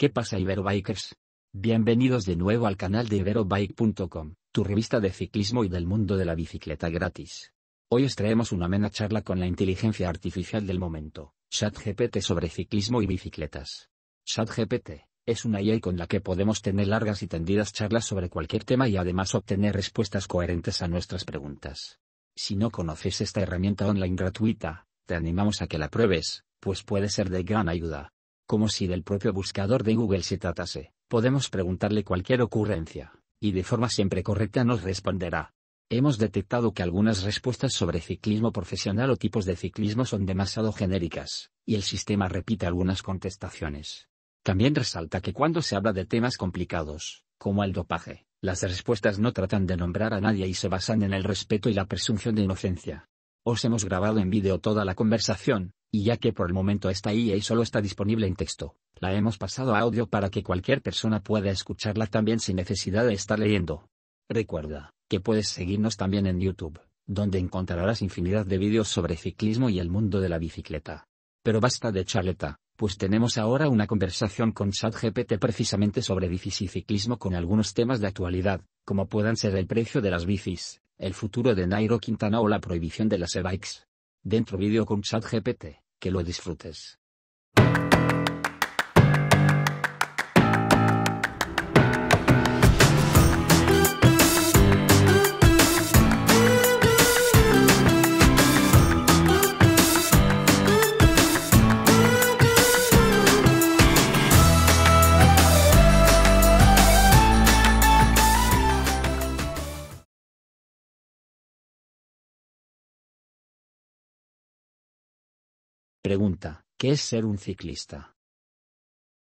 ¿Qué pasa Iberobikers? Bienvenidos de nuevo al canal de iberobike.com, tu revista de ciclismo y del mundo de la bicicleta gratis. Hoy os traemos una amena charla con la inteligencia artificial del momento, ChatGPT sobre ciclismo y bicicletas. ChatGPT es una IA con la que podemos tener largas y tendidas charlas sobre cualquier tema y además obtener respuestas coherentes a nuestras preguntas. Si no conoces esta herramienta online gratuita, te animamos a que la pruebes, pues puede ser de gran ayuda como si del propio buscador de Google se tratase, podemos preguntarle cualquier ocurrencia, y de forma siempre correcta nos responderá. Hemos detectado que algunas respuestas sobre ciclismo profesional o tipos de ciclismo son demasiado genéricas, y el sistema repite algunas contestaciones. También resalta que cuando se habla de temas complicados, como el dopaje, las respuestas no tratan de nombrar a nadie y se basan en el respeto y la presunción de inocencia. Os hemos grabado en vídeo toda la conversación, y ya que por el momento está ahí y solo está disponible en texto, la hemos pasado a audio para que cualquier persona pueda escucharla también sin necesidad de estar leyendo. Recuerda que puedes seguirnos también en YouTube, donde encontrarás infinidad de vídeos sobre ciclismo y el mundo de la bicicleta. Pero basta de charleta, pues tenemos ahora una conversación con ChatGPT precisamente sobre bicis y ciclismo con algunos temas de actualidad, como puedan ser el precio de las bicis, el futuro de Nairo Quintana o la prohibición de las e-bikes dentro vídeo con ChatGPT. Que lo disfrutes. ¿qué es ser un ciclista?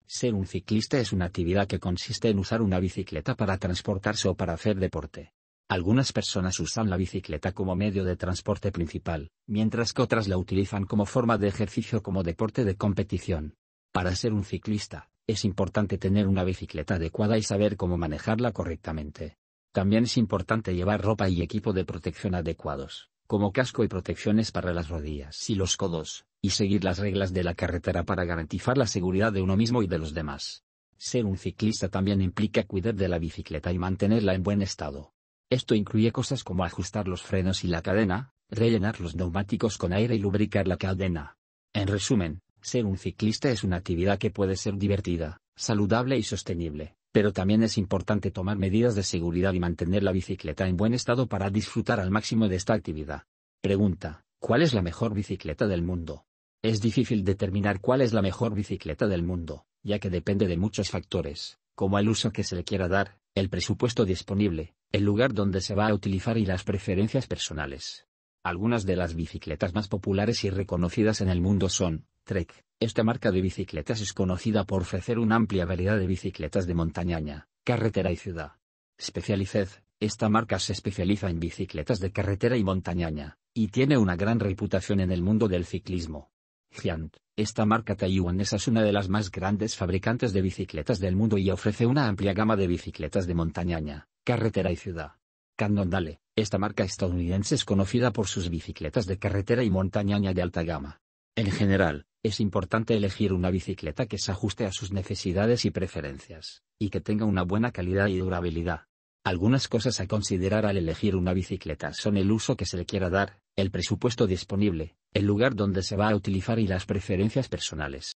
Ser un ciclista es una actividad que consiste en usar una bicicleta para transportarse o para hacer deporte. Algunas personas usan la bicicleta como medio de transporte principal, mientras que otras la utilizan como forma de ejercicio como deporte de competición. Para ser un ciclista, es importante tener una bicicleta adecuada y saber cómo manejarla correctamente. También es importante llevar ropa y equipo de protección adecuados, como casco y protecciones para las rodillas y los codos, y seguir las reglas de la carretera para garantizar la seguridad de uno mismo y de los demás. Ser un ciclista también implica cuidar de la bicicleta y mantenerla en buen estado. Esto incluye cosas como ajustar los frenos y la cadena, rellenar los neumáticos con aire y lubricar la cadena. En resumen, ser un ciclista es una actividad que puede ser divertida, saludable y sostenible, pero también es importante tomar medidas de seguridad y mantener la bicicleta en buen estado para disfrutar al máximo de esta actividad. Pregunta, ¿cuál es la mejor bicicleta del mundo? Es difícil determinar cuál es la mejor bicicleta del mundo, ya que depende de muchos factores, como el uso que se le quiera dar, el presupuesto disponible, el lugar donde se va a utilizar y las preferencias personales. Algunas de las bicicletas más populares y reconocidas en el mundo son Trek, esta marca de bicicletas es conocida por ofrecer una amplia variedad de bicicletas de montaña, carretera y ciudad. Specialized, esta marca se especializa en bicicletas de carretera y montaña, y tiene una gran reputación en el mundo del ciclismo. Giant, esta marca taiwanesa es una de las más grandes fabricantes de bicicletas del mundo y ofrece una amplia gama de bicicletas de montaña, carretera y ciudad. Cannondale, esta marca estadounidense es conocida por sus bicicletas de carretera y montaña de alta gama. En general, es importante elegir una bicicleta que se ajuste a sus necesidades y preferencias, y que tenga una buena calidad y durabilidad. Algunas cosas a considerar al elegir una bicicleta son el uso que se le quiera dar, el presupuesto disponible, el lugar donde se va a utilizar y las preferencias personales.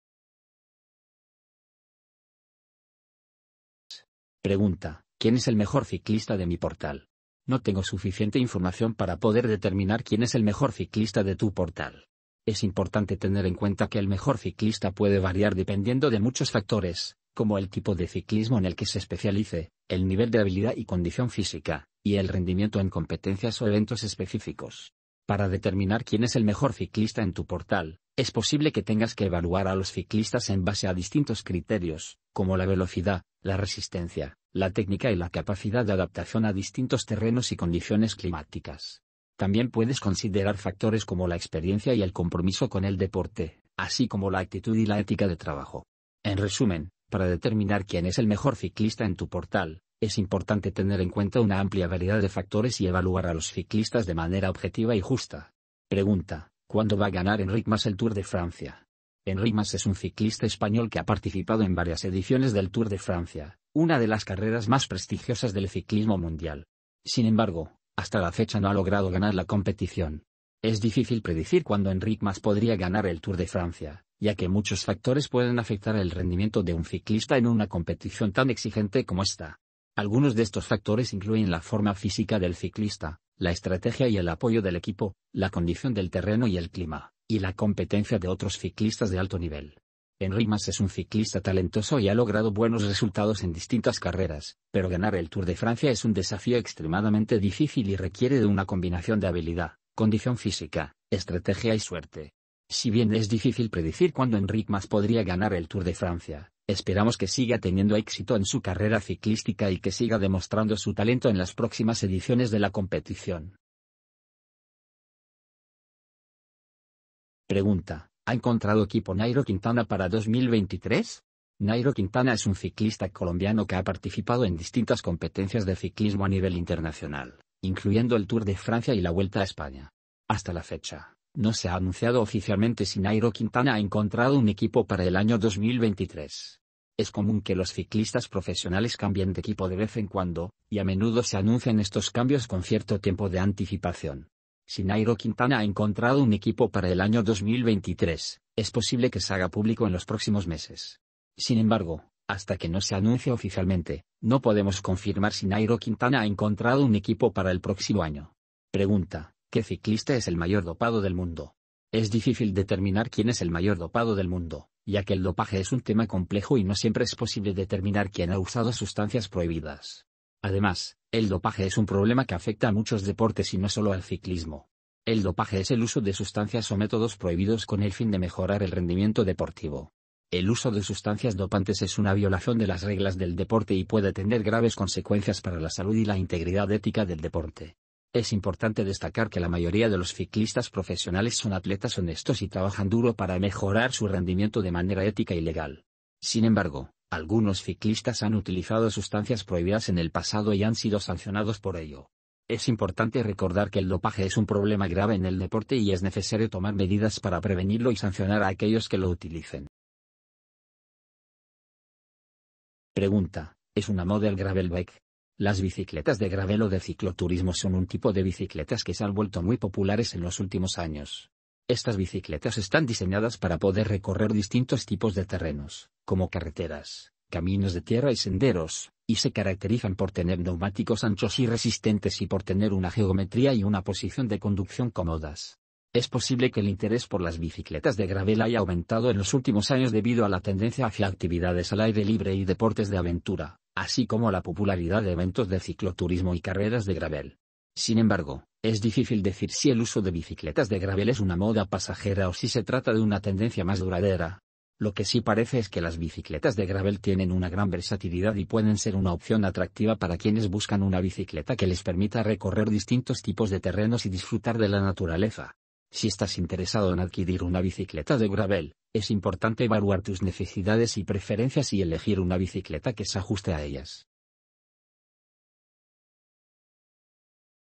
Pregunta, ¿quién es el mejor ciclista de mi portal? No tengo suficiente información para poder determinar quién es el mejor ciclista de tu portal. Es importante tener en cuenta que el mejor ciclista puede variar dependiendo de muchos factores, como el tipo de ciclismo en el que se especialice, el nivel de habilidad y condición física, y el rendimiento en competencias o eventos específicos. Para determinar quién es el mejor ciclista en tu portal, es posible que tengas que evaluar a los ciclistas en base a distintos criterios, como la velocidad, la resistencia, la técnica y la capacidad de adaptación a distintos terrenos y condiciones climáticas. También puedes considerar factores como la experiencia y el compromiso con el deporte, así como la actitud y la ética de trabajo. En resumen, para determinar quién es el mejor ciclista en tu portal, es importante tener en cuenta una amplia variedad de factores y evaluar a los ciclistas de manera objetiva y justa. Pregunta, ¿cuándo va a ganar Enric Mas el Tour de Francia? Enric Mas es un ciclista español que ha participado en varias ediciones del Tour de Francia, una de las carreras más prestigiosas del ciclismo mundial. Sin embargo, hasta la fecha no ha logrado ganar la competición. Es difícil predecir cuándo Enric Mas podría ganar el Tour de Francia, ya que muchos factores pueden afectar el rendimiento de un ciclista en una competición tan exigente como esta. Algunos de estos factores incluyen la forma física del ciclista, la estrategia y el apoyo del equipo, la condición del terreno y el clima, y la competencia de otros ciclistas de alto nivel. Mas es un ciclista talentoso y ha logrado buenos resultados en distintas carreras, pero ganar el Tour de Francia es un desafío extremadamente difícil y requiere de una combinación de habilidad, condición física, estrategia y suerte. Si bien es difícil predecir cuándo Enric Mas podría ganar el Tour de Francia, esperamos que siga teniendo éxito en su carrera ciclística y que siga demostrando su talento en las próximas ediciones de la competición. Pregunta. ¿Ha encontrado equipo Nairo Quintana para 2023? Nairo Quintana es un ciclista colombiano que ha participado en distintas competencias de ciclismo a nivel internacional, incluyendo el Tour de Francia y la Vuelta a España. Hasta la fecha, no se ha anunciado oficialmente si Nairo Quintana ha encontrado un equipo para el año 2023. Es común que los ciclistas profesionales cambien de equipo de vez en cuando, y a menudo se anuncian estos cambios con cierto tiempo de anticipación. Si Nairo Quintana ha encontrado un equipo para el año 2023, es posible que se haga público en los próximos meses. Sin embargo, hasta que no se anuncie oficialmente, no podemos confirmar si Nairo Quintana ha encontrado un equipo para el próximo año. Pregunta, ¿qué ciclista es el mayor dopado del mundo? Es difícil determinar quién es el mayor dopado del mundo, ya que el dopaje es un tema complejo y no siempre es posible determinar quién ha usado sustancias prohibidas. Además, el dopaje es un problema que afecta a muchos deportes y no solo al ciclismo. El dopaje es el uso de sustancias o métodos prohibidos con el fin de mejorar el rendimiento deportivo. El uso de sustancias dopantes es una violación de las reglas del deporte y puede tener graves consecuencias para la salud y la integridad ética del deporte. Es importante destacar que la mayoría de los ciclistas profesionales son atletas honestos y trabajan duro para mejorar su rendimiento de manera ética y legal. Sin embargo, algunos ciclistas han utilizado sustancias prohibidas en el pasado y han sido sancionados por ello. Es importante recordar que el dopaje es un problema grave en el deporte y es necesario tomar medidas para prevenirlo y sancionar a aquellos que lo utilicen. Pregunta, ¿es una model bike? Las bicicletas de gravel o de cicloturismo son un tipo de bicicletas que se han vuelto muy populares en los últimos años. Estas bicicletas están diseñadas para poder recorrer distintos tipos de terrenos, como carreteras, caminos de tierra y senderos, y se caracterizan por tener neumáticos anchos y resistentes y por tener una geometría y una posición de conducción cómodas. Es posible que el interés por las bicicletas de gravel haya aumentado en los últimos años debido a la tendencia hacia actividades al aire libre y deportes de aventura, así como la popularidad de eventos de cicloturismo y carreras de gravel. Sin embargo, es difícil decir si el uso de bicicletas de gravel es una moda pasajera o si se trata de una tendencia más duradera. Lo que sí parece es que las bicicletas de gravel tienen una gran versatilidad y pueden ser una opción atractiva para quienes buscan una bicicleta que les permita recorrer distintos tipos de terrenos y disfrutar de la naturaleza. Si estás interesado en adquirir una bicicleta de gravel, es importante evaluar tus necesidades y preferencias y elegir una bicicleta que se ajuste a ellas.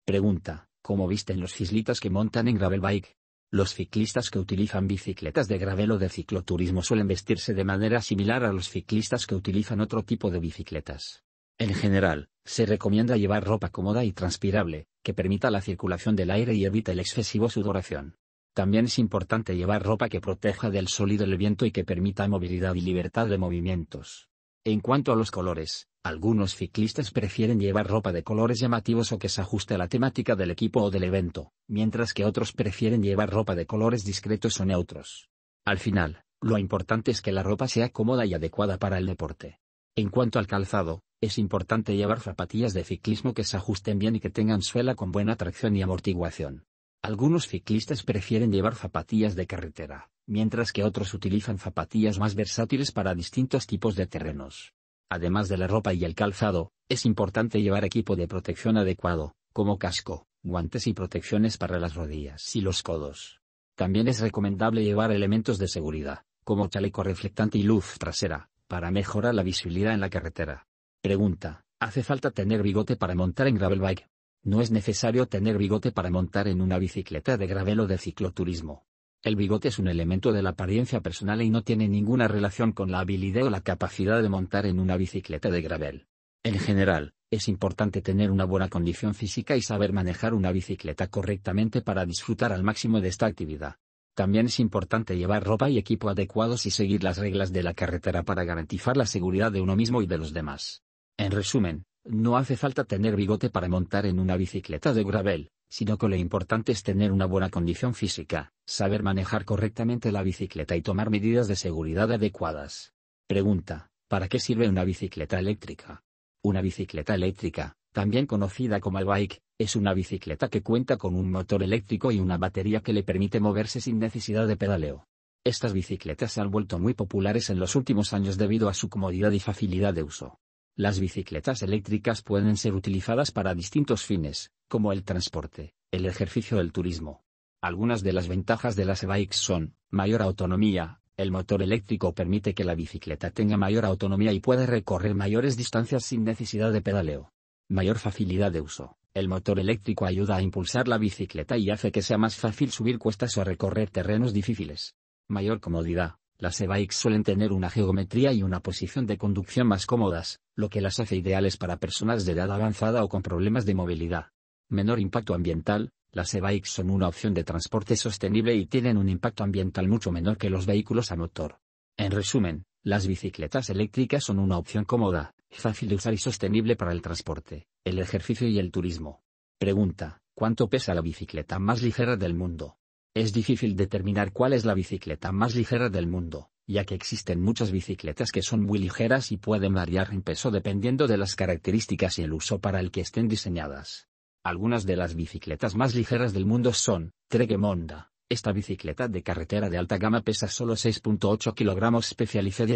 Pregunta, ¿cómo visten los cislitas que montan en gravel bike? Los ciclistas que utilizan bicicletas de gravel o de cicloturismo suelen vestirse de manera similar a los ciclistas que utilizan otro tipo de bicicletas. En general, se recomienda llevar ropa cómoda y transpirable, que permita la circulación del aire y evite el excesivo sudoración. También es importante llevar ropa que proteja del sol y del viento y que permita movilidad y libertad de movimientos. En cuanto a los colores, algunos ciclistas prefieren llevar ropa de colores llamativos o que se ajuste a la temática del equipo o del evento, mientras que otros prefieren llevar ropa de colores discretos o neutros. Al final, lo importante es que la ropa sea cómoda y adecuada para el deporte. En cuanto al calzado, es importante llevar zapatillas de ciclismo que se ajusten bien y que tengan suela con buena tracción y amortiguación. Algunos ciclistas prefieren llevar zapatillas de carretera, mientras que otros utilizan zapatillas más versátiles para distintos tipos de terrenos. Además de la ropa y el calzado, es importante llevar equipo de protección adecuado, como casco, guantes y protecciones para las rodillas y los codos. También es recomendable llevar elementos de seguridad, como chaleco reflectante y luz trasera, para mejorar la visibilidad en la carretera. Pregunta, ¿hace falta tener bigote para montar en gravel bike? No es necesario tener bigote para montar en una bicicleta de gravel o de cicloturismo. El bigote es un elemento de la apariencia personal y no tiene ninguna relación con la habilidad o la capacidad de montar en una bicicleta de gravel. En general, es importante tener una buena condición física y saber manejar una bicicleta correctamente para disfrutar al máximo de esta actividad. También es importante llevar ropa y equipo adecuados y seguir las reglas de la carretera para garantizar la seguridad de uno mismo y de los demás. En resumen, no hace falta tener bigote para montar en una bicicleta de gravel, sino que lo importante es tener una buena condición física, Saber manejar correctamente la bicicleta y tomar medidas de seguridad adecuadas. Pregunta, ¿para qué sirve una bicicleta eléctrica? Una bicicleta eléctrica, también conocida como el bike, es una bicicleta que cuenta con un motor eléctrico y una batería que le permite moverse sin necesidad de pedaleo. Estas bicicletas se han vuelto muy populares en los últimos años debido a su comodidad y facilidad de uso. Las bicicletas eléctricas pueden ser utilizadas para distintos fines, como el transporte, el ejercicio o el turismo. Algunas de las ventajas de las e-bikes son, mayor autonomía, el motor eléctrico permite que la bicicleta tenga mayor autonomía y pueda recorrer mayores distancias sin necesidad de pedaleo. Mayor facilidad de uso. El motor eléctrico ayuda a impulsar la bicicleta y hace que sea más fácil subir cuestas o recorrer terrenos difíciles. Mayor comodidad. Las e-bikes suelen tener una geometría y una posición de conducción más cómodas, lo que las hace ideales para personas de edad avanzada o con problemas de movilidad. Menor impacto ambiental. Las e-bikes son una opción de transporte sostenible y tienen un impacto ambiental mucho menor que los vehículos a motor. En resumen, las bicicletas eléctricas son una opción cómoda, fácil de usar y sostenible para el transporte, el ejercicio y el turismo. Pregunta, ¿cuánto pesa la bicicleta más ligera del mundo? Es difícil determinar cuál es la bicicleta más ligera del mundo, ya que existen muchas bicicletas que son muy ligeras y pueden variar en peso dependiendo de las características y el uso para el que estén diseñadas. Algunas de las bicicletas más ligeras del mundo son, Tregemonda, Esta bicicleta de carretera de alta gama pesa solo 6.8 kg Specialized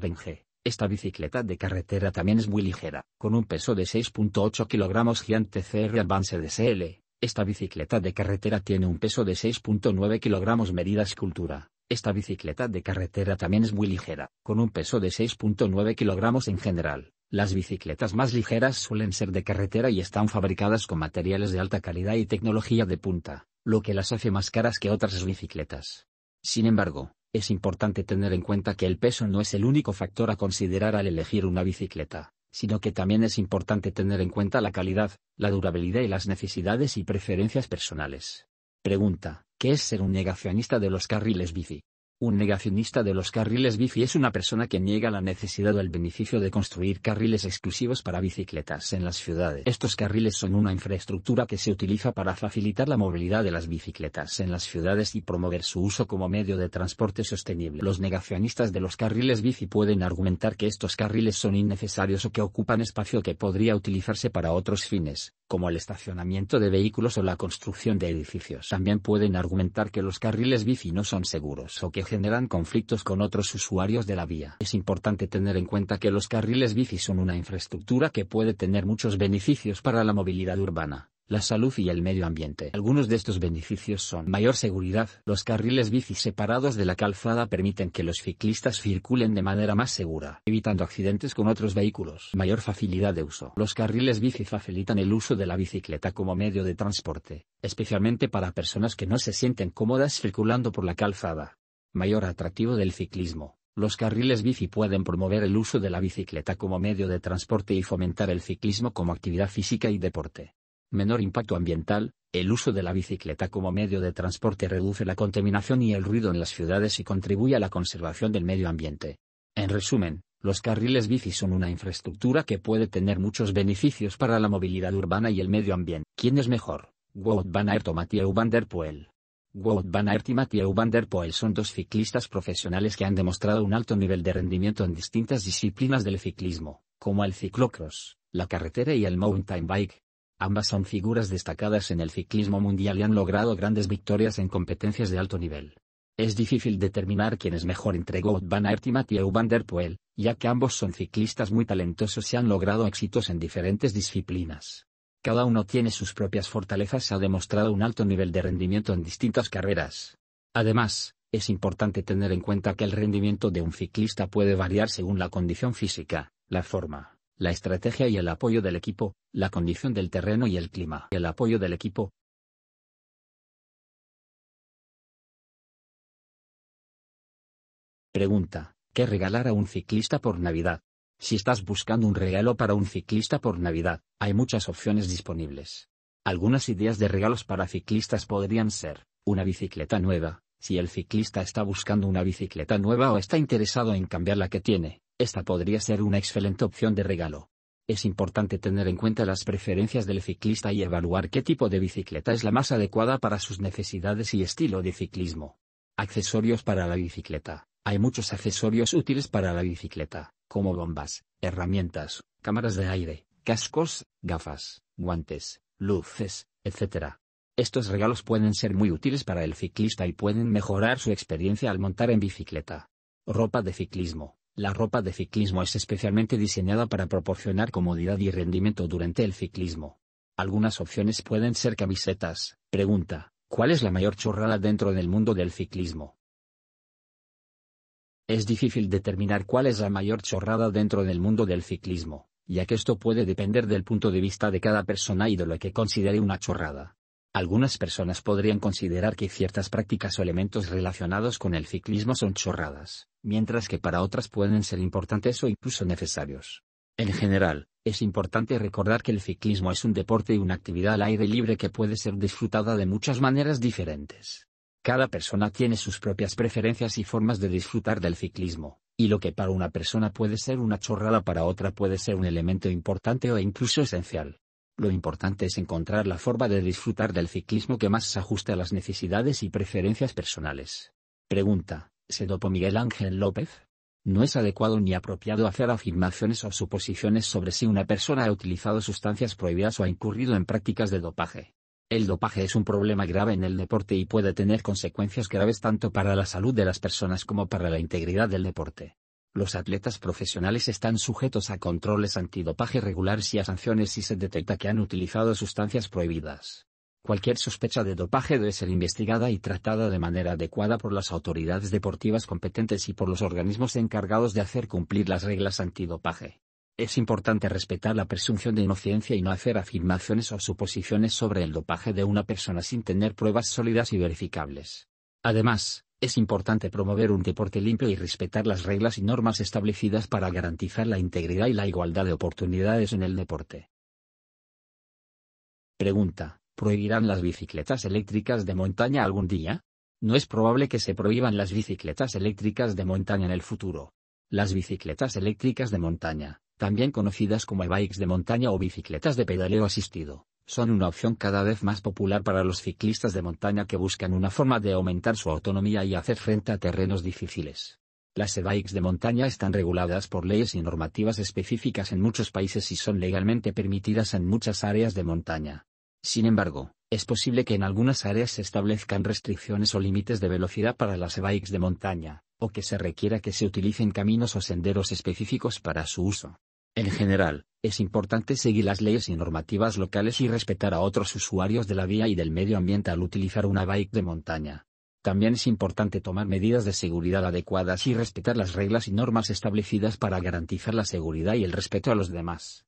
Benge. Esta bicicleta de carretera también es muy ligera, con un peso de 6.8 kg Giant CR Advance SL. Esta bicicleta de carretera tiene un peso de 6.9 kg medida escultura. Esta bicicleta de carretera también es muy ligera, con un peso de 6.9 kg en general. Las bicicletas más ligeras suelen ser de carretera y están fabricadas con materiales de alta calidad y tecnología de punta, lo que las hace más caras que otras bicicletas. Sin embargo, es importante tener en cuenta que el peso no es el único factor a considerar al elegir una bicicleta, sino que también es importante tener en cuenta la calidad, la durabilidad y las necesidades y preferencias personales. Pregunta, ¿qué es ser un negacionista de los carriles bici? Un negacionista de los carriles bici es una persona que niega la necesidad o el beneficio de construir carriles exclusivos para bicicletas en las ciudades. Estos carriles son una infraestructura que se utiliza para facilitar la movilidad de las bicicletas en las ciudades y promover su uso como medio de transporte sostenible. Los negacionistas de los carriles bici pueden argumentar que estos carriles son innecesarios o que ocupan espacio que podría utilizarse para otros fines, como el estacionamiento de vehículos o la construcción de edificios. También pueden argumentar que los carriles bici no son seguros o que generan conflictos con otros usuarios de la vía. Es importante tener en cuenta que los carriles bici son una infraestructura que puede tener muchos beneficios para la movilidad urbana la salud y el medio ambiente. Algunos de estos beneficios son mayor seguridad. Los carriles bici separados de la calzada permiten que los ciclistas circulen de manera más segura, evitando accidentes con otros vehículos. Mayor facilidad de uso. Los carriles bici facilitan el uso de la bicicleta como medio de transporte, especialmente para personas que no se sienten cómodas circulando por la calzada. Mayor atractivo del ciclismo. Los carriles bici pueden promover el uso de la bicicleta como medio de transporte y fomentar el ciclismo como actividad física y deporte menor impacto ambiental, el uso de la bicicleta como medio de transporte reduce la contaminación y el ruido en las ciudades y contribuye a la conservación del medio ambiente. En resumen, los carriles bici son una infraestructura que puede tener muchos beneficios para la movilidad urbana y el medio ambiente. ¿Quién es mejor? Wout van Aert o Mathieu van der Poel. Wout van Aert y Mathieu van der Poel son dos ciclistas profesionales que han demostrado un alto nivel de rendimiento en distintas disciplinas del ciclismo, como el ciclocross, la carretera y el mountain bike. Ambas son figuras destacadas en el ciclismo mundial y han logrado grandes victorias en competencias de alto nivel. Es difícil determinar quién es mejor entre Wout van Aert y Mathieu van der Poel, ya que ambos son ciclistas muy talentosos y han logrado éxitos en diferentes disciplinas. Cada uno tiene sus propias fortalezas y ha demostrado un alto nivel de rendimiento en distintas carreras. Además, es importante tener en cuenta que el rendimiento de un ciclista puede variar según la condición física, la forma la estrategia y el apoyo del equipo, la condición del terreno y el clima. El apoyo del equipo, Pregunta, ¿qué regalar a un ciclista por Navidad? Si estás buscando un regalo para un ciclista por Navidad, hay muchas opciones disponibles. Algunas ideas de regalos para ciclistas podrían ser, una bicicleta nueva, si el ciclista está buscando una bicicleta nueva o está interesado en cambiar la que tiene, esta podría ser una excelente opción de regalo. Es importante tener en cuenta las preferencias del ciclista y evaluar qué tipo de bicicleta es la más adecuada para sus necesidades y estilo de ciclismo. Accesorios para la bicicleta. Hay muchos accesorios útiles para la bicicleta, como bombas, herramientas, cámaras de aire, cascos, gafas, guantes, luces, etc. Estos regalos pueden ser muy útiles para el ciclista y pueden mejorar su experiencia al montar en bicicleta. Ropa de ciclismo. La ropa de ciclismo es especialmente diseñada para proporcionar comodidad y rendimiento durante el ciclismo. Algunas opciones pueden ser camisetas. Pregunta, ¿cuál es la mayor chorrada dentro del mundo del ciclismo? Es difícil determinar cuál es la mayor chorrada dentro del mundo del ciclismo, ya que esto puede depender del punto de vista de cada persona y de lo que considere una chorrada. Algunas personas podrían considerar que ciertas prácticas o elementos relacionados con el ciclismo son chorradas, mientras que para otras pueden ser importantes o incluso necesarios. En general, es importante recordar que el ciclismo es un deporte y una actividad al aire libre que puede ser disfrutada de muchas maneras diferentes. Cada persona tiene sus propias preferencias y formas de disfrutar del ciclismo, y lo que para una persona puede ser una chorrada para otra puede ser un elemento importante o incluso esencial. Lo importante es encontrar la forma de disfrutar del ciclismo que más se ajuste a las necesidades y preferencias personales. Pregunta, ¿Se dopó Miguel Ángel López. No es adecuado ni apropiado hacer afirmaciones o suposiciones sobre si una persona ha utilizado sustancias prohibidas o ha incurrido en prácticas de dopaje. El dopaje es un problema grave en el deporte y puede tener consecuencias graves tanto para la salud de las personas como para la integridad del deporte. Los atletas profesionales están sujetos a controles antidopaje regulares y a sanciones si se detecta que han utilizado sustancias prohibidas. Cualquier sospecha de dopaje debe ser investigada y tratada de manera adecuada por las autoridades deportivas competentes y por los organismos encargados de hacer cumplir las reglas antidopaje. Es importante respetar la presunción de inocencia y no hacer afirmaciones o suposiciones sobre el dopaje de una persona sin tener pruebas sólidas y verificables. Además, es importante promover un deporte limpio y respetar las reglas y normas establecidas para garantizar la integridad y la igualdad de oportunidades en el deporte. Pregunta. ¿Prohibirán las bicicletas eléctricas de montaña algún día? No es probable que se prohíban las bicicletas eléctricas de montaña en el futuro. Las bicicletas eléctricas de montaña, también conocidas como e-bikes de montaña o bicicletas de pedaleo asistido, son una opción cada vez más popular para los ciclistas de montaña que buscan una forma de aumentar su autonomía y hacer frente a terrenos difíciles. Las e-bikes de montaña están reguladas por leyes y normativas específicas en muchos países y son legalmente permitidas en muchas áreas de montaña, sin embargo, es posible que en algunas áreas se establezcan restricciones o límites de velocidad para las bikes de montaña, o que se requiera que se utilicen caminos o senderos específicos para su uso. En general, es importante seguir las leyes y normativas locales y respetar a otros usuarios de la vía y del medio ambiente al utilizar una bike de montaña. También es importante tomar medidas de seguridad adecuadas y respetar las reglas y normas establecidas para garantizar la seguridad y el respeto a los demás.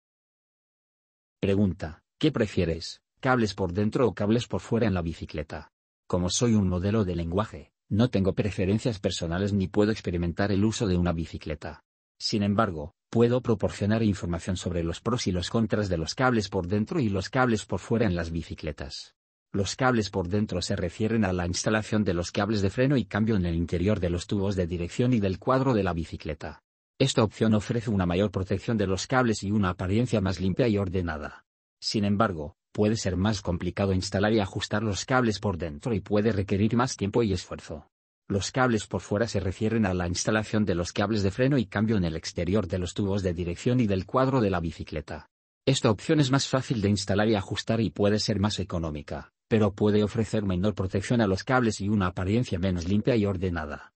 Pregunta, ¿qué prefieres? cables por dentro o cables por fuera en la bicicleta. Como soy un modelo de lenguaje, no tengo preferencias personales ni puedo experimentar el uso de una bicicleta. Sin embargo, puedo proporcionar información sobre los pros y los contras de los cables por dentro y los cables por fuera en las bicicletas. Los cables por dentro se refieren a la instalación de los cables de freno y cambio en el interior de los tubos de dirección y del cuadro de la bicicleta. Esta opción ofrece una mayor protección de los cables y una apariencia más limpia y ordenada. Sin embargo, puede ser más complicado instalar y ajustar los cables por dentro y puede requerir más tiempo y esfuerzo. Los cables por fuera se refieren a la instalación de los cables de freno y cambio en el exterior de los tubos de dirección y del cuadro de la bicicleta. Esta opción es más fácil de instalar y ajustar y puede ser más económica, pero puede ofrecer menor protección a los cables y una apariencia menos limpia y ordenada.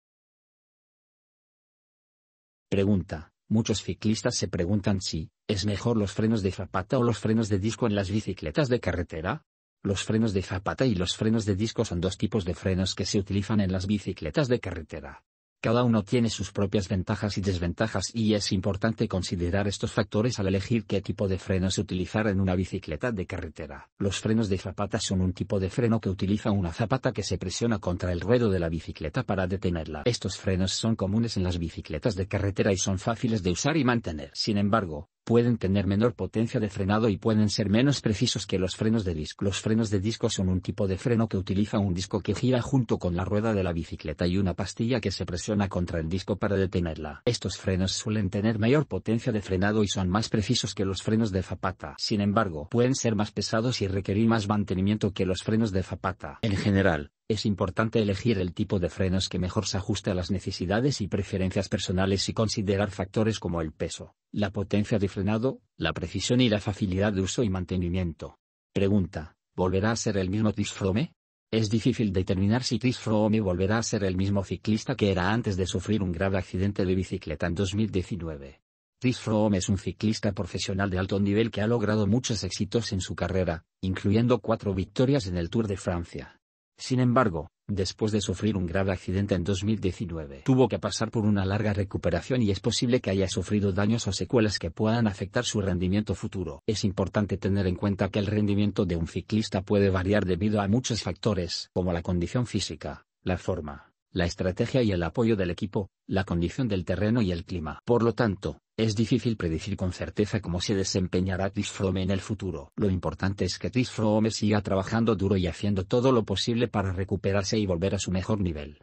Pregunta. Muchos ciclistas se preguntan si, ¿es mejor los frenos de zapata o los frenos de disco en las bicicletas de carretera? Los frenos de zapata y los frenos de disco son dos tipos de frenos que se utilizan en las bicicletas de carretera. Cada uno tiene sus propias ventajas y desventajas y es importante considerar estos factores al elegir qué tipo de frenos utilizar en una bicicleta de carretera. Los frenos de zapata son un tipo de freno que utiliza una zapata que se presiona contra el ruedo de la bicicleta para detenerla. Estos frenos son comunes en las bicicletas de carretera y son fáciles de usar y mantener. Sin embargo, pueden tener menor potencia de frenado y pueden ser menos precisos que los frenos de disco. Los frenos de disco son un tipo de freno que utiliza un disco que gira junto con la rueda de la bicicleta y una pastilla que se presiona contra el disco para detenerla. Estos frenos suelen tener mayor potencia de frenado y son más precisos que los frenos de zapata. Sin embargo, pueden ser más pesados y requerir más mantenimiento que los frenos de zapata. En general, es importante elegir el tipo de frenos que mejor se ajuste a las necesidades y preferencias personales y considerar factores como el peso, la potencia de frenado, la precisión y la facilidad de uso y mantenimiento. Pregunta, ¿volverá a ser el mismo Chris Froome? Es difícil determinar si Chris Froome volverá a ser el mismo ciclista que era antes de sufrir un grave accidente de bicicleta en 2019. Chris Froome es un ciclista profesional de alto nivel que ha logrado muchos éxitos en su carrera, incluyendo cuatro victorias en el Tour de Francia. Sin embargo, después de sufrir un grave accidente en 2019, tuvo que pasar por una larga recuperación y es posible que haya sufrido daños o secuelas que puedan afectar su rendimiento futuro. Es importante tener en cuenta que el rendimiento de un ciclista puede variar debido a muchos factores, como la condición física, la forma la estrategia y el apoyo del equipo, la condición del terreno y el clima. Por lo tanto, es difícil predecir con certeza cómo se desempeñará Chris en el futuro. Lo importante es que Chris Frome siga trabajando duro y haciendo todo lo posible para recuperarse y volver a su mejor nivel.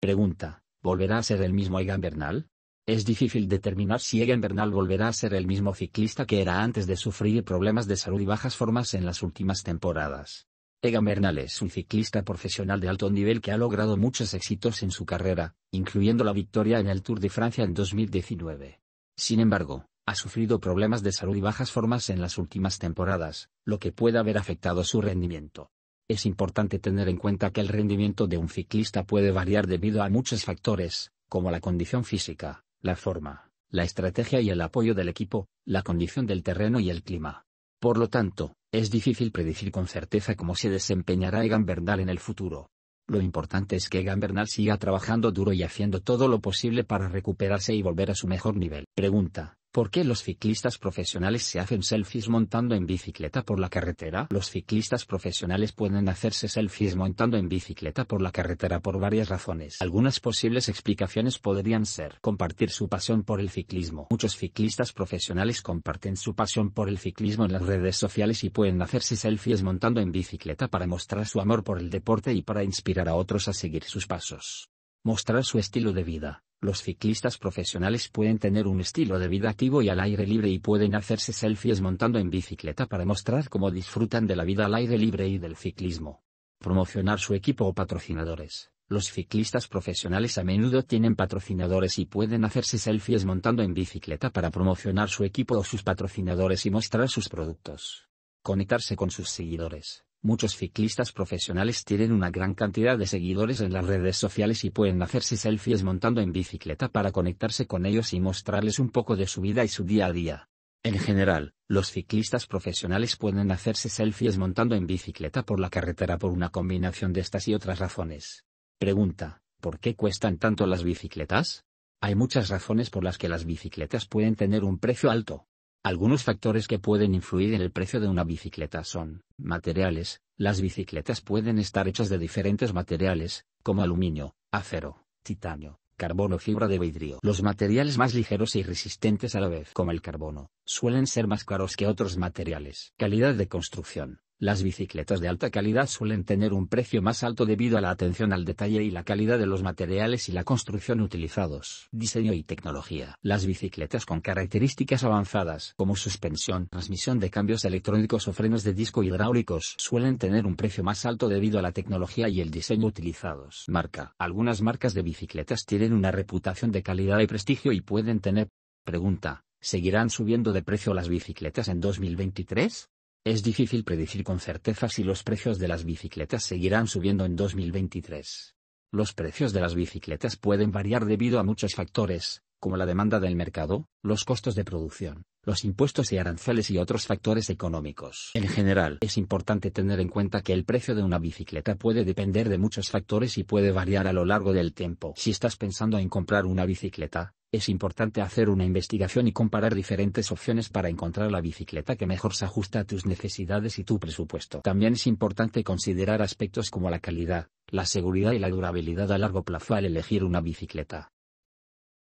Pregunta, ¿volverá a ser el mismo Egan Bernal? Es difícil determinar si Egan Bernal volverá a ser el mismo ciclista que era antes de sufrir problemas de salud y bajas formas en las últimas temporadas. Ega Bernal es un ciclista profesional de alto nivel que ha logrado muchos éxitos en su carrera, incluyendo la victoria en el Tour de Francia en 2019. Sin embargo, ha sufrido problemas de salud y bajas formas en las últimas temporadas, lo que puede haber afectado su rendimiento. Es importante tener en cuenta que el rendimiento de un ciclista puede variar debido a muchos factores, como la condición física, la forma, la estrategia y el apoyo del equipo, la condición del terreno y el clima. Por lo tanto, es difícil predecir con certeza cómo se desempeñará Egan Bernal en el futuro. Lo importante es que Egan Bernal siga trabajando duro y haciendo todo lo posible para recuperarse y volver a su mejor nivel. Pregunta. ¿Por qué los ciclistas profesionales se hacen selfies montando en bicicleta por la carretera? Los ciclistas profesionales pueden hacerse selfies montando en bicicleta por la carretera por varias razones. Algunas posibles explicaciones podrían ser compartir su pasión por el ciclismo. Muchos ciclistas profesionales comparten su pasión por el ciclismo en las redes sociales y pueden hacerse selfies montando en bicicleta para mostrar su amor por el deporte y para inspirar a otros a seguir sus pasos. Mostrar su estilo de vida los ciclistas profesionales pueden tener un estilo de vida activo y al aire libre y pueden hacerse selfies montando en bicicleta para mostrar cómo disfrutan de la vida al aire libre y del ciclismo. Promocionar su equipo o patrocinadores. Los ciclistas profesionales a menudo tienen patrocinadores y pueden hacerse selfies montando en bicicleta para promocionar su equipo o sus patrocinadores y mostrar sus productos. Conectarse con sus seguidores. Muchos ciclistas profesionales tienen una gran cantidad de seguidores en las redes sociales y pueden hacerse selfies montando en bicicleta para conectarse con ellos y mostrarles un poco de su vida y su día a día. En general, los ciclistas profesionales pueden hacerse selfies montando en bicicleta por la carretera por una combinación de estas y otras razones. Pregunta, ¿por qué cuestan tanto las bicicletas? Hay muchas razones por las que las bicicletas pueden tener un precio alto. Algunos factores que pueden influir en el precio de una bicicleta son, materiales, las bicicletas pueden estar hechas de diferentes materiales, como aluminio, acero, titanio, carbono fibra de vidrio. Los materiales más ligeros y resistentes a la vez, como el carbono, suelen ser más caros que otros materiales. Calidad de construcción. Las bicicletas de alta calidad suelen tener un precio más alto debido a la atención al detalle y la calidad de los materiales y la construcción utilizados. Diseño y tecnología. Las bicicletas con características avanzadas como suspensión, transmisión de cambios electrónicos o frenos de disco hidráulicos suelen tener un precio más alto debido a la tecnología y el diseño utilizados. Marca. Algunas marcas de bicicletas tienen una reputación de calidad y prestigio y pueden tener. Pregunta. ¿Seguirán subiendo de precio las bicicletas en 2023? Es difícil predecir con certeza si los precios de las bicicletas seguirán subiendo en 2023. Los precios de las bicicletas pueden variar debido a muchos factores, como la demanda del mercado, los costos de producción, los impuestos y aranceles y otros factores económicos. En general, es importante tener en cuenta que el precio de una bicicleta puede depender de muchos factores y puede variar a lo largo del tiempo. Si estás pensando en comprar una bicicleta, es importante hacer una investigación y comparar diferentes opciones para encontrar la bicicleta que mejor se ajusta a tus necesidades y tu presupuesto. También es importante considerar aspectos como la calidad, la seguridad y la durabilidad a largo plazo al elegir una bicicleta.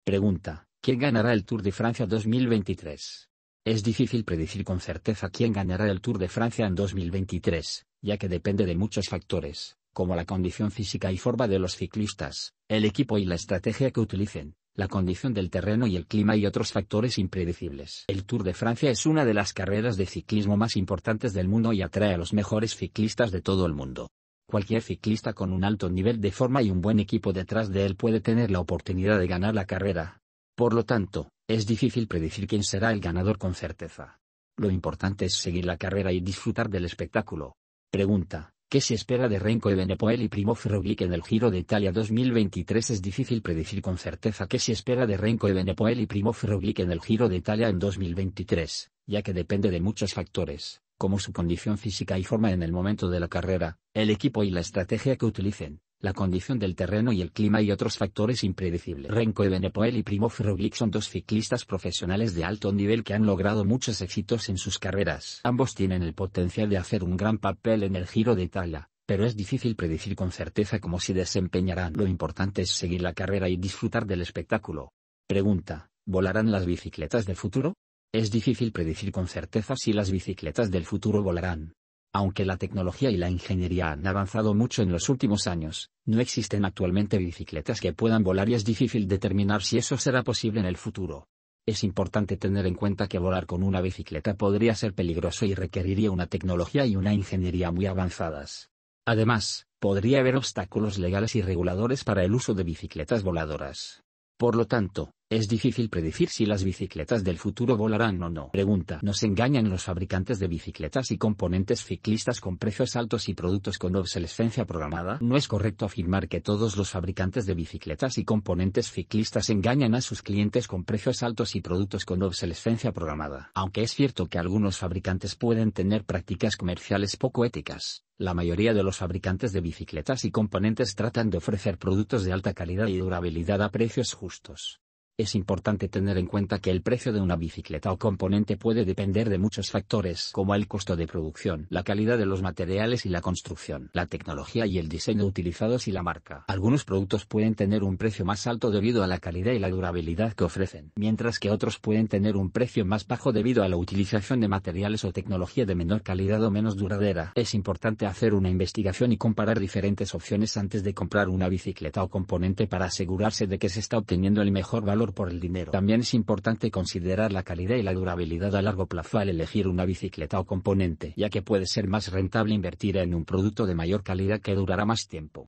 Pregunta. ¿Quién ganará el Tour de Francia 2023? Es difícil predecir con certeza quién ganará el Tour de Francia en 2023, ya que depende de muchos factores, como la condición física y forma de los ciclistas, el equipo y la estrategia que utilicen, la condición del terreno y el clima y otros factores impredecibles. El Tour de Francia es una de las carreras de ciclismo más importantes del mundo y atrae a los mejores ciclistas de todo el mundo. Cualquier ciclista con un alto nivel de forma y un buen equipo detrás de él puede tener la oportunidad de ganar la carrera, por lo tanto, es difícil predecir quién será el ganador con certeza. Lo importante es seguir la carrera y disfrutar del espectáculo. Pregunta, ¿qué se espera de Renko Evenepoel y primo Roglic en el Giro de Italia 2023? Es difícil predecir con certeza qué se espera de Renko Evenepoel y primo Roglic en el Giro de Italia en 2023, ya que depende de muchos factores, como su condición física y forma en el momento de la carrera, el equipo y la estrategia que utilicen la condición del terreno y el clima y otros factores impredecibles. Renko Ebenepoel y Primo Roglic son dos ciclistas profesionales de alto nivel que han logrado muchos éxitos en sus carreras. Ambos tienen el potencial de hacer un gran papel en el Giro de Italia, pero es difícil predecir con certeza cómo se desempeñarán. Lo importante es seguir la carrera y disfrutar del espectáculo. Pregunta, ¿volarán las bicicletas del futuro? Es difícil predecir con certeza si las bicicletas del futuro volarán, aunque la tecnología y la ingeniería han avanzado mucho en los últimos años, no existen actualmente bicicletas que puedan volar y es difícil determinar si eso será posible en el futuro. Es importante tener en cuenta que volar con una bicicleta podría ser peligroso y requeriría una tecnología y una ingeniería muy avanzadas. Además, podría haber obstáculos legales y reguladores para el uso de bicicletas voladoras. Por lo tanto, es difícil predecir si las bicicletas del futuro volarán o no. Pregunta. Nos engañan los fabricantes de bicicletas y componentes ciclistas con precios altos y productos con obsolescencia programada. No es correcto afirmar que todos los fabricantes de bicicletas y componentes ciclistas engañan a sus clientes con precios altos y productos con obsolescencia programada. Aunque es cierto que algunos fabricantes pueden tener prácticas comerciales poco éticas. La mayoría de los fabricantes de bicicletas y componentes tratan de ofrecer productos de alta calidad y durabilidad a precios justos es importante tener en cuenta que el precio de una bicicleta o componente puede depender de muchos factores como el costo de producción, la calidad de los materiales y la construcción, la tecnología y el diseño utilizados y la marca. Algunos productos pueden tener un precio más alto debido a la calidad y la durabilidad que ofrecen, mientras que otros pueden tener un precio más bajo debido a la utilización de materiales o tecnología de menor calidad o menos duradera. Es importante hacer una investigación y comparar diferentes opciones antes de comprar una bicicleta o componente para asegurarse de que se está obteniendo el mejor valor por el dinero. También es importante considerar la calidad y la durabilidad a largo plazo al elegir una bicicleta o componente, ya que puede ser más rentable invertir en un producto de mayor calidad que durará más tiempo.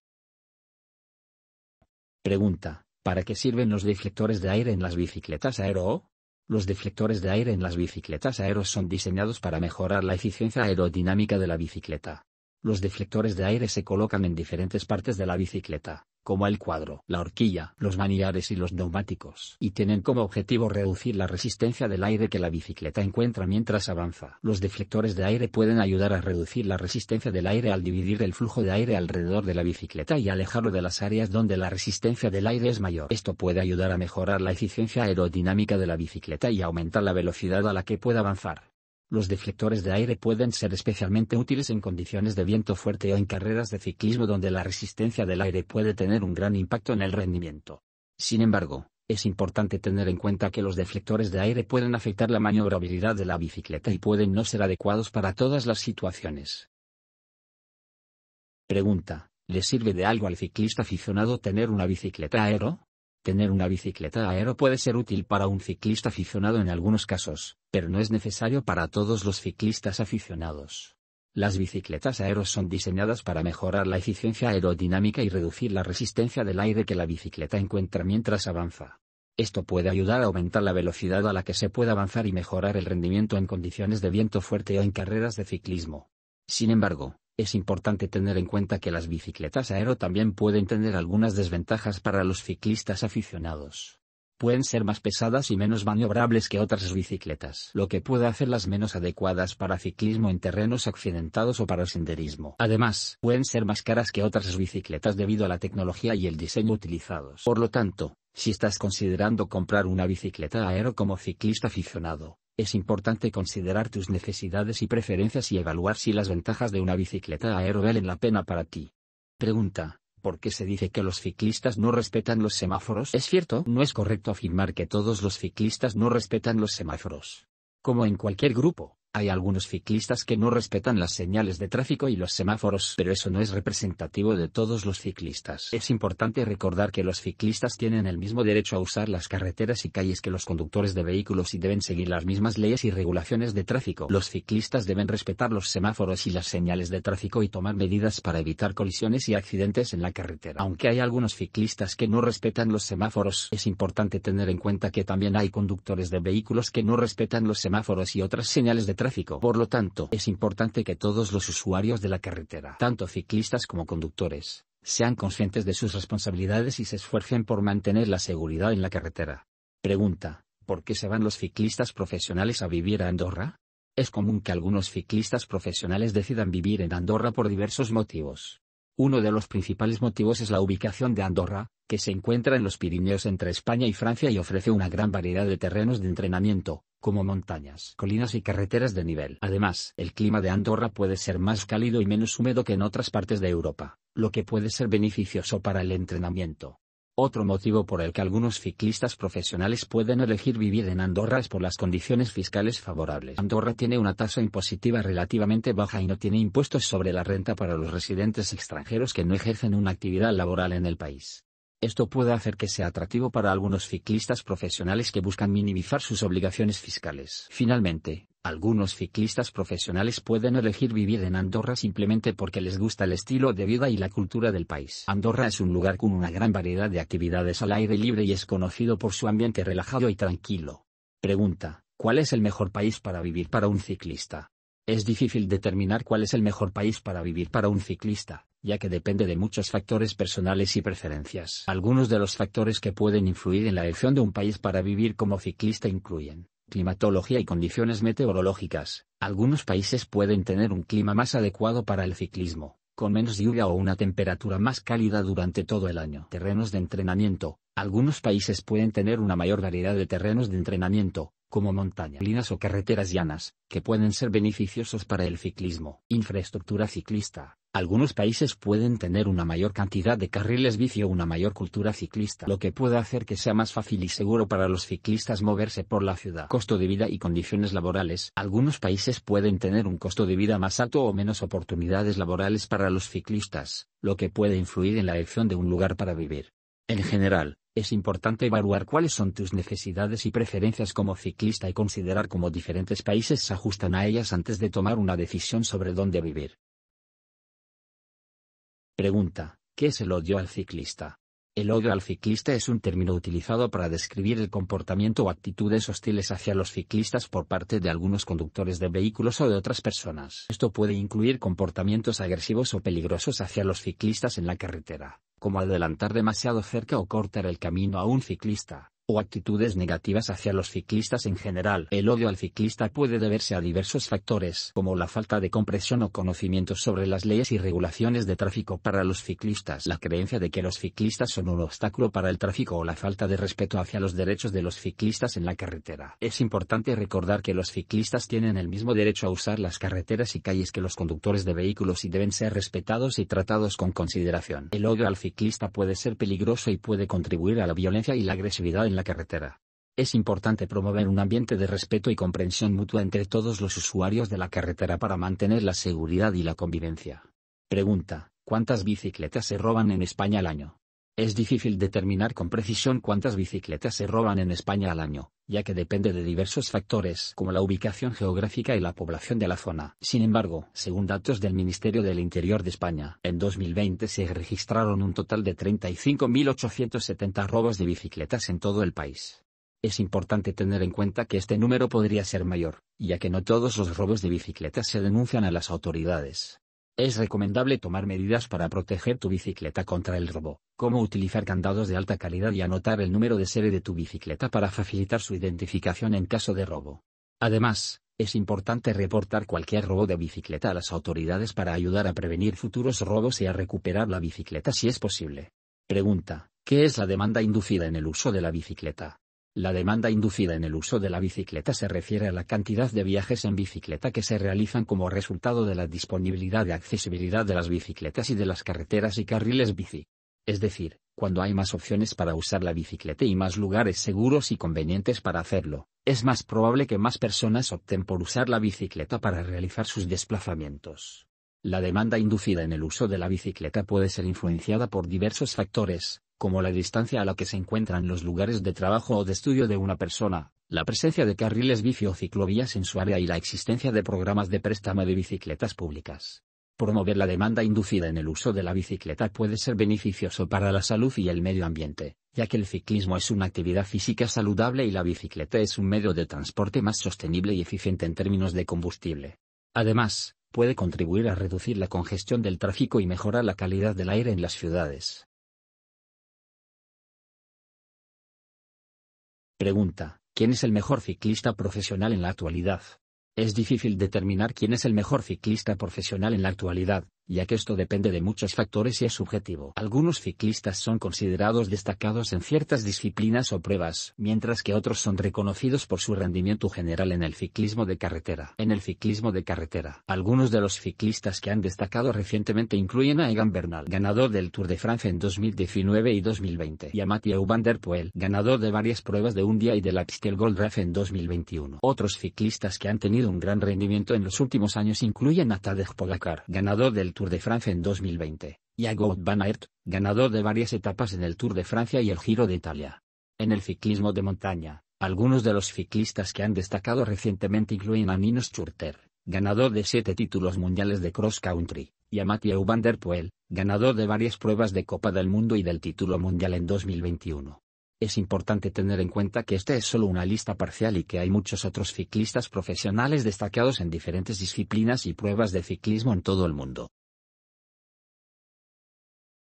Pregunta. ¿Para qué sirven los deflectores de aire en las bicicletas aero? Los deflectores de aire en las bicicletas aero son diseñados para mejorar la eficiencia aerodinámica de la bicicleta. Los deflectores de aire se colocan en diferentes partes de la bicicleta, como el cuadro, la horquilla, los manillares y los neumáticos, y tienen como objetivo reducir la resistencia del aire que la bicicleta encuentra mientras avanza. Los deflectores de aire pueden ayudar a reducir la resistencia del aire al dividir el flujo de aire alrededor de la bicicleta y alejarlo de las áreas donde la resistencia del aire es mayor. Esto puede ayudar a mejorar la eficiencia aerodinámica de la bicicleta y aumentar la velocidad a la que puede avanzar. Los deflectores de aire pueden ser especialmente útiles en condiciones de viento fuerte o en carreras de ciclismo donde la resistencia del aire puede tener un gran impacto en el rendimiento. Sin embargo, es importante tener en cuenta que los deflectores de aire pueden afectar la maniobrabilidad de la bicicleta y pueden no ser adecuados para todas las situaciones. Pregunta, ¿le sirve de algo al ciclista aficionado tener una bicicleta aero? Tener una bicicleta aero puede ser útil para un ciclista aficionado en algunos casos, pero no es necesario para todos los ciclistas aficionados. Las bicicletas aero son diseñadas para mejorar la eficiencia aerodinámica y reducir la resistencia del aire que la bicicleta encuentra mientras avanza. Esto puede ayudar a aumentar la velocidad a la que se puede avanzar y mejorar el rendimiento en condiciones de viento fuerte o en carreras de ciclismo. Sin embargo, es importante tener en cuenta que las bicicletas aero también pueden tener algunas desventajas para los ciclistas aficionados. Pueden ser más pesadas y menos maniobrables que otras bicicletas, lo que puede hacerlas menos adecuadas para ciclismo en terrenos accidentados o para senderismo. Además, pueden ser más caras que otras bicicletas debido a la tecnología y el diseño utilizados. Por lo tanto, si estás considerando comprar una bicicleta aero como ciclista aficionado, es importante considerar tus necesidades y preferencias y evaluar si las ventajas de una bicicleta aérea valen la pena para ti. Pregunta. ¿Por qué se dice que los ciclistas no respetan los semáforos? Es cierto, no es correcto afirmar que todos los ciclistas no respetan los semáforos. Como en cualquier grupo, hay algunos ciclistas que no respetan las señales de tráfico y los semáforos, pero eso no es representativo de todos los ciclistas. Es importante recordar que los ciclistas tienen el mismo derecho a usar las carreteras y calles que los conductores de vehículos y deben seguir las mismas leyes y regulaciones de tráfico. Los ciclistas deben respetar los semáforos y las señales de tráfico y tomar medidas para evitar colisiones y accidentes en la carretera. Aunque hay algunos ciclistas que no respetan los semáforos, es importante tener en cuenta que también hay conductores de vehículos que no respetan los semáforos y otras señales de tráfico por lo tanto, es importante que todos los usuarios de la carretera, tanto ciclistas como conductores, sean conscientes de sus responsabilidades y se esfuercen por mantener la seguridad en la carretera. Pregunta, ¿por qué se van los ciclistas profesionales a vivir a Andorra? Es común que algunos ciclistas profesionales decidan vivir en Andorra por diversos motivos. Uno de los principales motivos es la ubicación de Andorra, que se encuentra en los Pirineos entre España y Francia y ofrece una gran variedad de terrenos de entrenamiento, como montañas, colinas y carreteras de nivel. Además, el clima de Andorra puede ser más cálido y menos húmedo que en otras partes de Europa, lo que puede ser beneficioso para el entrenamiento. Otro motivo por el que algunos ciclistas profesionales pueden elegir vivir en Andorra es por las condiciones fiscales favorables. Andorra tiene una tasa impositiva relativamente baja y no tiene impuestos sobre la renta para los residentes extranjeros que no ejercen una actividad laboral en el país. Esto puede hacer que sea atractivo para algunos ciclistas profesionales que buscan minimizar sus obligaciones fiscales. Finalmente, algunos ciclistas profesionales pueden elegir vivir en Andorra simplemente porque les gusta el estilo de vida y la cultura del país. Andorra es un lugar con una gran variedad de actividades al aire libre y es conocido por su ambiente relajado y tranquilo. Pregunta, ¿cuál es el mejor país para vivir para un ciclista? Es difícil determinar cuál es el mejor país para vivir para un ciclista, ya que depende de muchos factores personales y preferencias. Algunos de los factores que pueden influir en la elección de un país para vivir como ciclista incluyen climatología y condiciones meteorológicas. Algunos países pueden tener un clima más adecuado para el ciclismo, con menos lluvia o una temperatura más cálida durante todo el año. Terrenos de entrenamiento. Algunos países pueden tener una mayor variedad de terrenos de entrenamiento, como montañas linas o carreteras llanas, que pueden ser beneficiosos para el ciclismo. Infraestructura ciclista. Algunos países pueden tener una mayor cantidad de carriles bici o una mayor cultura ciclista, lo que puede hacer que sea más fácil y seguro para los ciclistas moverse por la ciudad. Costo de vida y condiciones laborales. Algunos países pueden tener un costo de vida más alto o menos oportunidades laborales para los ciclistas, lo que puede influir en la elección de un lugar para vivir. En general, es importante evaluar cuáles son tus necesidades y preferencias como ciclista y considerar cómo diferentes países se ajustan a ellas antes de tomar una decisión sobre dónde vivir. Pregunta, ¿qué es el odio al ciclista? El odio al ciclista es un término utilizado para describir el comportamiento o actitudes hostiles hacia los ciclistas por parte de algunos conductores de vehículos o de otras personas. Esto puede incluir comportamientos agresivos o peligrosos hacia los ciclistas en la carretera como adelantar demasiado cerca o cortar el camino a un ciclista o actitudes negativas hacia los ciclistas en general. El odio al ciclista puede deberse a diversos factores como la falta de comprensión o conocimiento sobre las leyes y regulaciones de tráfico para los ciclistas, la creencia de que los ciclistas son un obstáculo para el tráfico o la falta de respeto hacia los derechos de los ciclistas en la carretera. Es importante recordar que los ciclistas tienen el mismo derecho a usar las carreteras y calles que los conductores de vehículos y deben ser respetados y tratados con consideración. El odio al ciclista puede ser peligroso y puede contribuir a la violencia y la agresividad en la carretera. Es importante promover un ambiente de respeto y comprensión mutua entre todos los usuarios de la carretera para mantener la seguridad y la convivencia. Pregunta, ¿cuántas bicicletas se roban en España al año? Es difícil determinar con precisión cuántas bicicletas se roban en España al año, ya que depende de diversos factores como la ubicación geográfica y la población de la zona. Sin embargo, según datos del Ministerio del Interior de España, en 2020 se registraron un total de 35.870 robos de bicicletas en todo el país. Es importante tener en cuenta que este número podría ser mayor, ya que no todos los robos de bicicletas se denuncian a las autoridades. Es recomendable tomar medidas para proteger tu bicicleta contra el robo, como utilizar candados de alta calidad y anotar el número de serie de tu bicicleta para facilitar su identificación en caso de robo. Además, es importante reportar cualquier robo de bicicleta a las autoridades para ayudar a prevenir futuros robos y a recuperar la bicicleta si es posible. Pregunta, ¿qué es la demanda inducida en el uso de la bicicleta? La demanda inducida en el uso de la bicicleta se refiere a la cantidad de viajes en bicicleta que se realizan como resultado de la disponibilidad y accesibilidad de las bicicletas y de las carreteras y carriles bici. Es decir, cuando hay más opciones para usar la bicicleta y más lugares seguros y convenientes para hacerlo, es más probable que más personas opten por usar la bicicleta para realizar sus desplazamientos. La demanda inducida en el uso de la bicicleta puede ser influenciada por diversos factores, como la distancia a la que se encuentran los lugares de trabajo o de estudio de una persona, la presencia de carriles bici o ciclovías en su área y la existencia de programas de préstamo de bicicletas públicas. Promover la demanda inducida en el uso de la bicicleta puede ser beneficioso para la salud y el medio ambiente, ya que el ciclismo es una actividad física saludable y la bicicleta es un medio de transporte más sostenible y eficiente en términos de combustible. Además, puede contribuir a reducir la congestión del tráfico y mejorar la calidad del aire en las ciudades. Pregunta, ¿quién es el mejor ciclista profesional en la actualidad? Es difícil determinar quién es el mejor ciclista profesional en la actualidad, ya que esto depende de muchos factores y es subjetivo. Algunos ciclistas son considerados destacados en ciertas disciplinas o pruebas, mientras que otros son reconocidos por su rendimiento general en el ciclismo de carretera. En el ciclismo de carretera, algunos de los ciclistas que han destacado recientemente incluyen a Egan Bernal, ganador del Tour de Francia en 2019 y 2020, y a Mathieu van der Poel, ganador de varias pruebas de un día y de la Pistel Gold Ref en 2021. Otros ciclistas que han tenido un gran rendimiento en los últimos años incluyen a Tadej Pogacar, ganador del Tour de Francia en 2020, y a van Aert, ganador de varias etapas en el Tour de Francia y el Giro de Italia. En el ciclismo de montaña, algunos de los ciclistas que han destacado recientemente incluyen a Nino Schurter, ganador de siete títulos mundiales de cross country, y a Mathieu van der Poel, ganador de varias pruebas de Copa del Mundo y del título mundial en 2021. Es importante tener en cuenta que esta es solo una lista parcial y que hay muchos otros ciclistas profesionales destacados en diferentes disciplinas y pruebas de ciclismo en todo el mundo.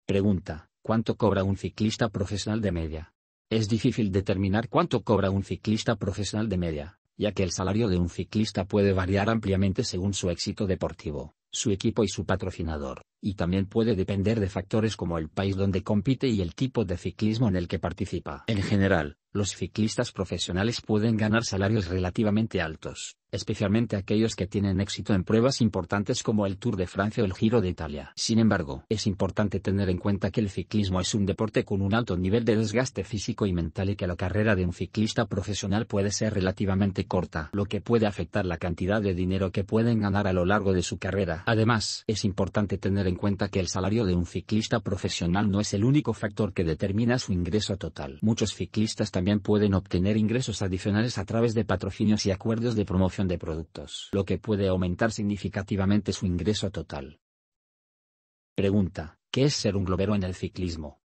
Pregunta, ¿cuánto cobra un ciclista profesional de media? Es difícil determinar cuánto cobra un ciclista profesional de media, ya que el salario de un ciclista puede variar ampliamente según su éxito deportivo, su equipo y su patrocinador y también puede depender de factores como el país donde compite y el tipo de ciclismo en el que participa. En general, los ciclistas profesionales pueden ganar salarios relativamente altos, especialmente aquellos que tienen éxito en pruebas importantes como el Tour de Francia o el Giro de Italia. Sin embargo, es importante tener en cuenta que el ciclismo es un deporte con un alto nivel de desgaste físico y mental y que la carrera de un ciclista profesional puede ser relativamente corta, lo que puede afectar la cantidad de dinero que pueden ganar a lo largo de su carrera. Además, es importante tener en cuenta que el salario de un ciclista profesional no es el único factor que determina su ingreso total. Muchos ciclistas también pueden obtener ingresos adicionales a través de patrocinios y acuerdos de promoción de productos, lo que puede aumentar significativamente su ingreso total. Pregunta, ¿qué es ser un globero en el ciclismo?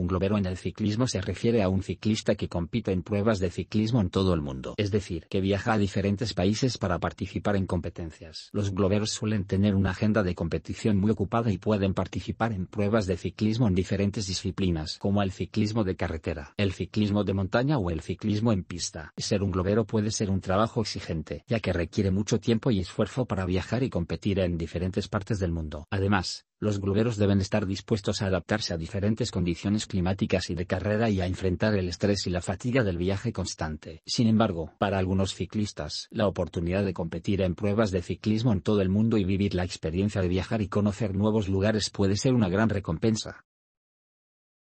Un globero en el ciclismo se refiere a un ciclista que compite en pruebas de ciclismo en todo el mundo, es decir, que viaja a diferentes países para participar en competencias. Los globeros suelen tener una agenda de competición muy ocupada y pueden participar en pruebas de ciclismo en diferentes disciplinas, como el ciclismo de carretera, el ciclismo de montaña o el ciclismo en pista. Ser un globero puede ser un trabajo exigente, ya que requiere mucho tiempo y esfuerzo para viajar y competir en diferentes partes del mundo. Además, los gruberos deben estar dispuestos a adaptarse a diferentes condiciones climáticas y de carrera y a enfrentar el estrés y la fatiga del viaje constante. Sin embargo, para algunos ciclistas, la oportunidad de competir en pruebas de ciclismo en todo el mundo y vivir la experiencia de viajar y conocer nuevos lugares puede ser una gran recompensa.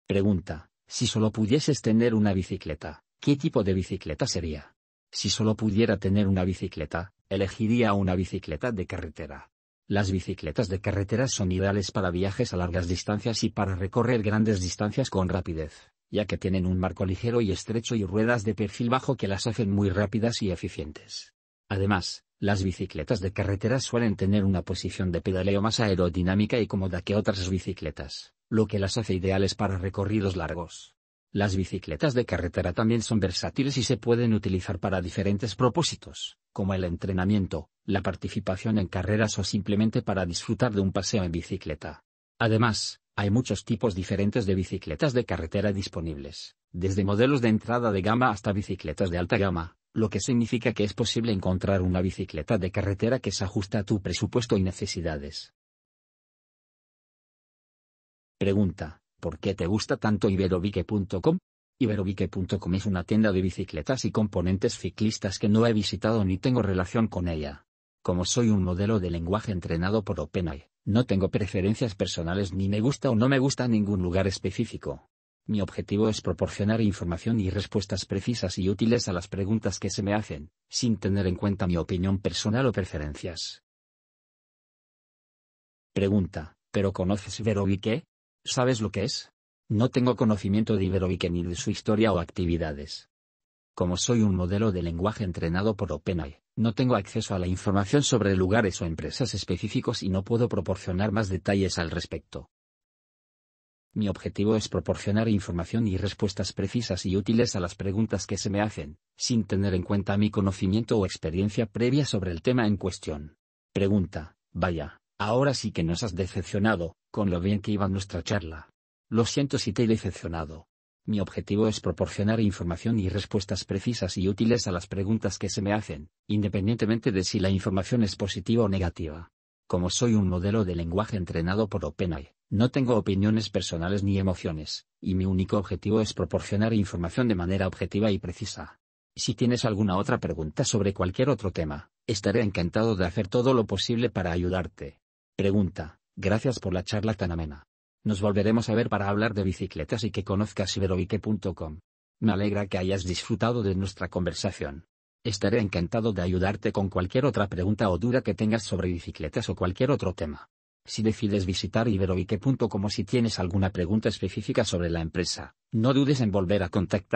Pregunta. Si solo pudieses tener una bicicleta, ¿qué tipo de bicicleta sería? Si solo pudiera tener una bicicleta, elegiría una bicicleta de carretera las bicicletas de carretera son ideales para viajes a largas distancias y para recorrer grandes distancias con rapidez, ya que tienen un marco ligero y estrecho y ruedas de perfil bajo que las hacen muy rápidas y eficientes. Además, las bicicletas de carretera suelen tener una posición de pedaleo más aerodinámica y cómoda que otras bicicletas, lo que las hace ideales para recorridos largos. Las bicicletas de carretera también son versátiles y se pueden utilizar para diferentes propósitos, como el entrenamiento, la participación en carreras o simplemente para disfrutar de un paseo en bicicleta. Además, hay muchos tipos diferentes de bicicletas de carretera disponibles, desde modelos de entrada de gama hasta bicicletas de alta gama, lo que significa que es posible encontrar una bicicleta de carretera que se ajusta a tu presupuesto y necesidades. Pregunta. ¿Por qué te gusta tanto iberobique.com? Iberobique.com es una tienda de bicicletas y componentes ciclistas que no he visitado ni tengo relación con ella. Como soy un modelo de lenguaje entrenado por OpenAI, no tengo preferencias personales ni me gusta o no me gusta ningún lugar específico. Mi objetivo es proporcionar información y respuestas precisas y útiles a las preguntas que se me hacen, sin tener en cuenta mi opinión personal o preferencias. Pregunta, ¿pero conoces Verovique? ¿Sabes lo que es? No tengo conocimiento de Iberovique ni de su historia o actividades. Como soy un modelo de lenguaje entrenado por OpenAI, no tengo acceso a la información sobre lugares o empresas específicos y no puedo proporcionar más detalles al respecto. Mi objetivo es proporcionar información y respuestas precisas y útiles a las preguntas que se me hacen, sin tener en cuenta mi conocimiento o experiencia previa sobre el tema en cuestión. Pregunta, vaya, Ahora sí que nos has decepcionado, con lo bien que iba nuestra charla. Lo siento si te he decepcionado. Mi objetivo es proporcionar información y respuestas precisas y útiles a las preguntas que se me hacen, independientemente de si la información es positiva o negativa. Como soy un modelo de lenguaje entrenado por OpenAI, no tengo opiniones personales ni emociones, y mi único objetivo es proporcionar información de manera objetiva y precisa. Si tienes alguna otra pregunta sobre cualquier otro tema, estaré encantado de hacer todo lo posible para ayudarte. Pregunta, gracias por la charla tan amena. Nos volveremos a ver para hablar de bicicletas y que conozcas iberoique.com. Me alegra que hayas disfrutado de nuestra conversación. Estaré encantado de ayudarte con cualquier otra pregunta o duda que tengas sobre bicicletas o cualquier otro tema. Si decides visitar iberoique.com o si tienes alguna pregunta específica sobre la empresa, no dudes en volver a contactar